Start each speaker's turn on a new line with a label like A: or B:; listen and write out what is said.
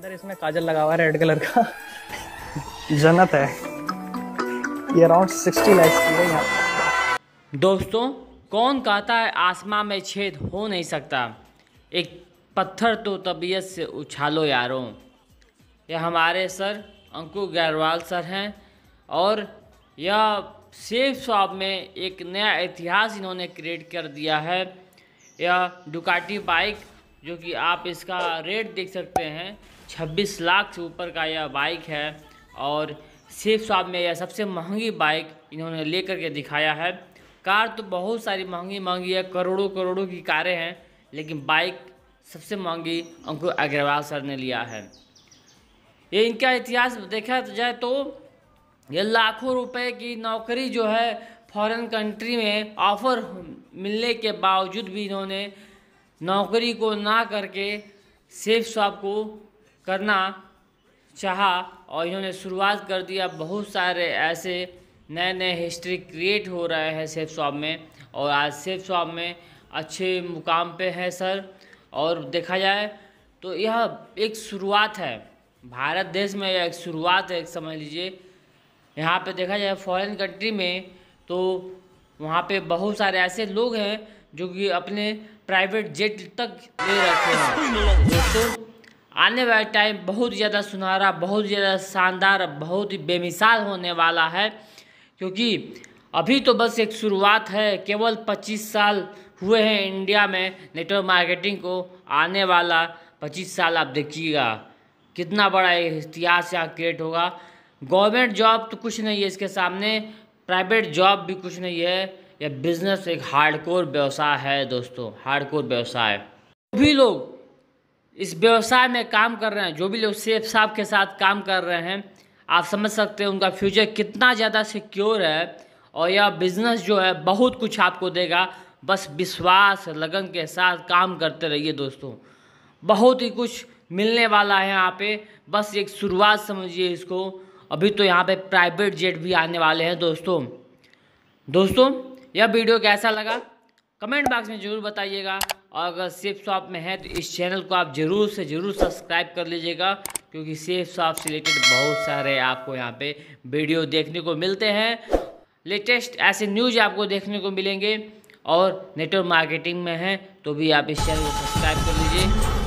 A: अंदर इसमें काजल लगा हुआ है रेड कलर का जन्नत है ये अराउंड सिक्सटी लाइक्स की है यहाँ दोस्तों कौन कहता है आसमां में छेद हो नहीं सकता एक पत्थर तो तबीयत से उछालो यारों ये हमारे सर अंकु गैरवाल सर हैं और यह सेफ शॉप में एक नया इतिहास इन्होंने क्रिएट कर दिया है यह डुकाटी बाइक जो कि आप इसका रेट देख सकते हैं 26 लाख से ऊपर का यह बाइक है और सेफ शॉप में यह सबसे महंगी बाइक इन्होंने ले करके दिखाया है कार तो बहुत सारी महंगी महंगी है करोड़ों करोड़ों की कारें हैं लेकिन बाइक सबसे महंगी अंकुर अग्रवाल सर ने लिया है ये इनका इतिहास देखा जाए तो ये लाखों रुपए की नौकरी जो है फॉरेन कंट्री में ऑफ़र मिलने के बावजूद भी इन्होंने नौकरी को ना करके सेफ शॉप को करना चाहा और इन्होंने शुरुआत कर दिया बहुत सारे ऐसे नए नए हिस्ट्री क्रिएट हो रहे हैं सेफ शॉप में और आज सेफ शॉप में अच्छे मुकाम पे है सर और देखा जाए तो यह एक शुरुआत है भारत देश में यह एक शुरुआत है समझ लीजिए यहाँ पे देखा जाए फॉरेन कंट्री में तो वहाँ पे बहुत सारे ऐसे लोग हैं जो कि अपने प्राइवेट जेट तक ले रखे हैं दोस्तों आने वाला टाइम बहुत ज़्यादा सुनहरा बहुत ज़्यादा शानदार बहुत ही बेमिसाल होने वाला है क्योंकि अभी तो बस एक शुरुआत है केवल 25 साल हुए हैं इंडिया में नेटवर्क मार्केटिंग को आने वाला 25 साल आप देखिएगा कितना बड़ा इतिहास यहाँ क्रिएट होगा गवर्नमेंट जॉब तो कुछ नहीं है इसके सामने प्राइवेट जॉब भी कुछ नहीं है या बिज़नेस एक हार्डकोर व्यवसाय है दोस्तों हार्डकोर व्यवसाय जो भी लोग इस व्यवसाय में काम कर रहे हैं जो भी लोग सेफ साफ के साथ काम कर रहे हैं आप समझ सकते हैं उनका फ्यूचर कितना ज़्यादा सिक्योर है और यह बिज़नेस जो है बहुत कुछ आपको देगा बस विश्वास लगन के साथ काम करते रहिए दोस्तों बहुत ही कुछ मिलने वाला है यहाँ पे बस एक शुरुआत समझिए इसको अभी तो यहाँ पे प्राइवेट जेट भी आने वाले हैं दोस्तों दोस्तों यह वीडियो कैसा लगा कमेंट बॉक्स में ज़रूर बताइएगा और अगर सेफ शॉप में है तो इस चैनल को आप ज़रूर से ज़रूर सब्सक्राइब कर लीजिएगा क्योंकि सेफ शॉप से रिलेटेड बहुत सारे आपको यहाँ पे वीडियो देखने को मिलते हैं लेटेस्ट ऐसे न्यूज आपको देखने को मिलेंगे और नेटवर्क मार्केटिंग में है तो भी आप इस चैनल को सब्सक्राइब कर लीजिए